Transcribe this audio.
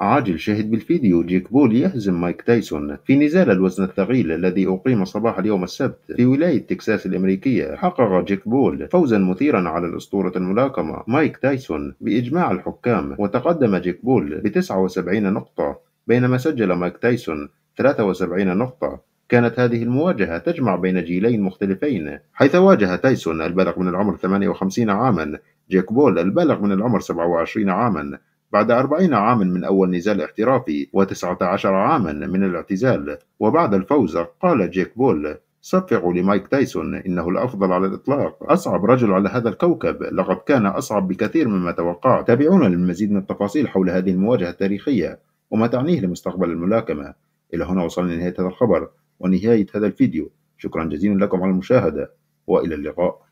عاجل شاهد بالفيديو جيك بول يهزم مايك تايسون في نزال الوزن الثقيل الذي أقيم صباح اليوم السبت في ولاية تكساس الأمريكية حقق جيك بول فوزا مثيرا على الأسطورة الملاكمة مايك تايسون بإجماع الحكام وتقدم جيك بول ب 79 نقطة بينما سجل مايك تايسون 73 نقطة كانت هذه المواجهة تجمع بين جيلين مختلفين حيث واجه تايسون البالغ من العمر 58 عاما جيك بول البالغ من العمر 27 عاما بعد 40 عاما من أول نزال احترافي و19 عاما من الاعتزال وبعد الفوز قال جيك بول صفقوا لمايك تايسون إنه الأفضل على الإطلاق أصعب رجل على هذا الكوكب لقد كان أصعب بكثير مما توقعت تابعونا للمزيد من التفاصيل حول هذه المواجهة التاريخية وما تعنيه لمستقبل الملاكمة إلى هنا وصلنا لنهاية هذا الخبر ونهاية هذا الفيديو شكرا جزيلا لكم على المشاهدة وإلى اللقاء